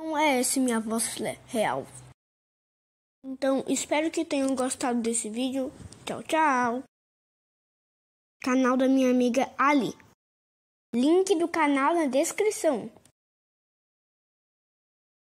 Não é essa minha voz real. Então, espero que tenham gostado desse vídeo. Tchau, tchau. Canal da minha amiga Ali. Link do canal na descrição.